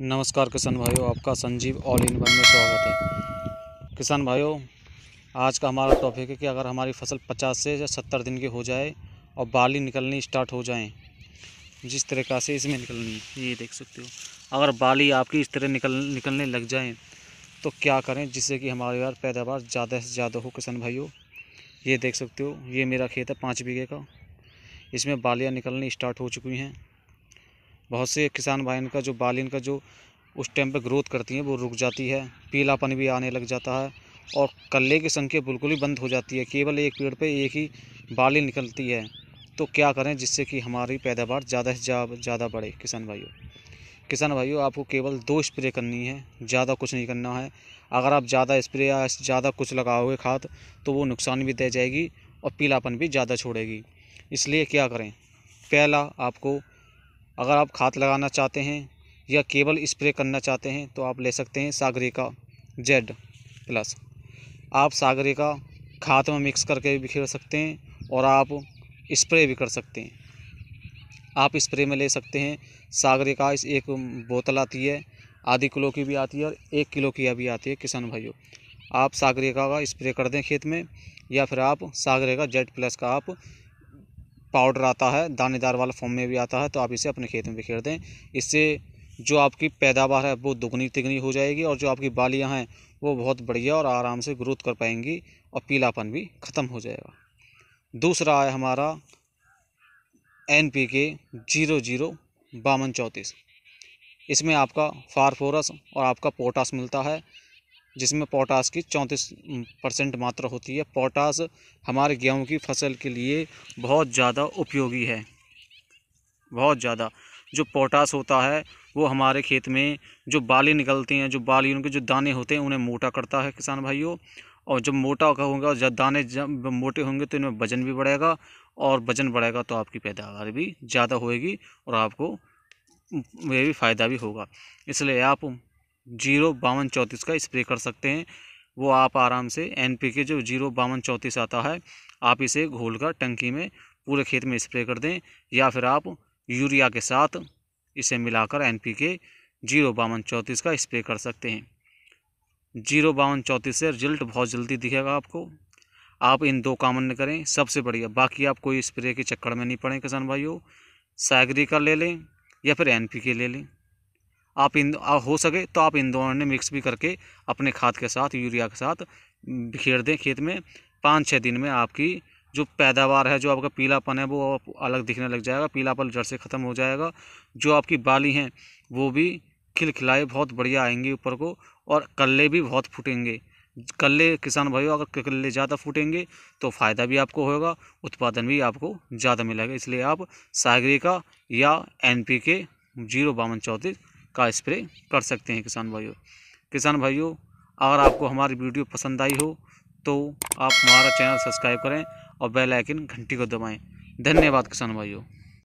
नमस्कार किसान भाइयों आपका संजीव ऑल इन वन में स्वागत है किसान भाइयों आज का हमारा टॉपिक है कि अगर हमारी फसल 50 से या 70 दिन की हो जाए और बाली निकलनी स्टार्ट हो जाए जिस तरीका से इसमें निकलनी ये देख सकते हो अगर बाली आपकी इस तरह निकल निकलने लग जाए तो क्या करें जिससे कि हमारे यार पैदावार ज़्यादा से ज़्यादा हो किसान भाइयों ये देख सकते हो ये मेरा खेत है पाँच बीघे का इसमें बालियाँ निकलनी स्टार्ट हो चुकी हैं बहुत से किसान भाई का जो बाल का जो उस टाइम पर ग्रोथ करती हैं वो रुक जाती है पीलापन भी आने लग जाता है और कल्ले की संख्या बिल्कुल ही बंद हो जाती है केवल एक पेड़ पे एक ही बाली निकलती है तो क्या करें जिससे कि हमारी पैदावार ज़्यादा से ज़्यादा बढ़े किसान भाइयों किसान भाइयों आपको केवल दो स्प्रे करनी है ज़्यादा कुछ नहीं करना है अगर आप ज़्यादा स्प्रे या ज़्यादा कुछ लगाओगे खाद तो वो नुकसान भी दे जाएगी और पीलापन भी ज़्यादा छोड़ेगी इसलिए क्या करें पहला आपको अगर आप खाद लगाना चाहते हैं या केवल स्प्रे करना चाहते हैं तो आप ले सकते हैं सागरिका जेड प्लस आप सागरिका खाद में मिक्स करके भी बिखेर सकते हैं और आप स्प्रे भी कर सकते हैं आप स्प्रे में ले सकते हैं सागरिका इस एक बोतल आती है आधी किलो की भी आती है और एक किलो की भी आती है किसान भाइयों आप सागरिका का स्प्रे कर दें खेत में या फिर आप सागरिका जेड प्लस का आप पाउडर आता है दानेदार वाला फॉर्म में भी आता है तो आप इसे अपने खेत में बिखेर दें इससे जो आपकी पैदावार है वो दुगनी तिगनी हो जाएगी और जो आपकी बालियाँ हैं वो बहुत बढ़िया और आराम से ग्रोथ कर पाएंगी और पीलापन भी ख़त्म हो जाएगा दूसरा है हमारा N P K zero zero बावन चौंतीस इसमें आपका फारफोरस और आपका पोटास मिलता है जिसमें पोटास की चौंतीस परसेंट मात्रा होती है पोटास हमारे गेहूं की फसल के लिए बहुत ज़्यादा उपयोगी है बहुत ज़्यादा जो पोटास होता है वो हमारे खेत में जो बाली निकलते हैं जो बाली उनके जो दाने होते हैं उन्हें मोटा करता है किसान भाइयों और जब मोटा होगा जब दाने जब मोटे होंगे तो इनमें वजन भी बढ़ेगा और वजन बढ़ेगा तो आपकी पैदावार भी ज़्यादा होएगी और आपको ये भी फ़ायदा भी होगा इसलिए आप जीरो बावन चौंतीस का स्प्रे कर सकते हैं वो आप आराम से एन पी के जो जीरो बावन चौंतीस आता है आप इसे घोल कर टंकी में पूरे खेत में स्प्रे कर दें या फिर आप यूरिया के साथ इसे मिलाकर एन पी के जीरो बावन चौंतीस का स्प्रे कर सकते हैं जीरो बावन चौंतीस से रिजल्ट बहुत जल्दी दिखेगा आपको आप इन दो कामन न करें सबसे बढ़िया बाकी आप कोई स्प्रे के चक्कर में नहीं पड़ें किसान भाइयों सागरी का ले लें या फिर एन पी के ले लें आप इन हो सके तो आप इन दोनों ने मिक्स भी करके अपने खाद के साथ यूरिया के साथ बिखेर दें खेत में पाँच छः दिन में आपकी जो पैदावार है जो आपका पीलापन है वो अलग दिखने लग जाएगा पीलापन जड़ से ख़त्म हो जाएगा जो आपकी बाली हैं वो भी खिलखिलाए बहुत बढ़िया आएंगे ऊपर को और कल्ले भी बहुत फूटेंगे कल्ले किसान भाइयों अगर कल्ले ज़्यादा फूटेंगे तो फ़ायदा भी आपको होगा उत्पादन भी आपको ज़्यादा मिलेगा इसलिए आप सागरी का या एन पी के जीरो बावन चौंतीस का स्प्रे कर सकते हैं किसान भाइयों किसान भाइयों अगर आपको हमारी वीडियो पसंद आई हो तो आप हमारा चैनल सब्सक्राइब करें और बेल आइकन घंटी को दबाएं धन्यवाद किसान भाइयों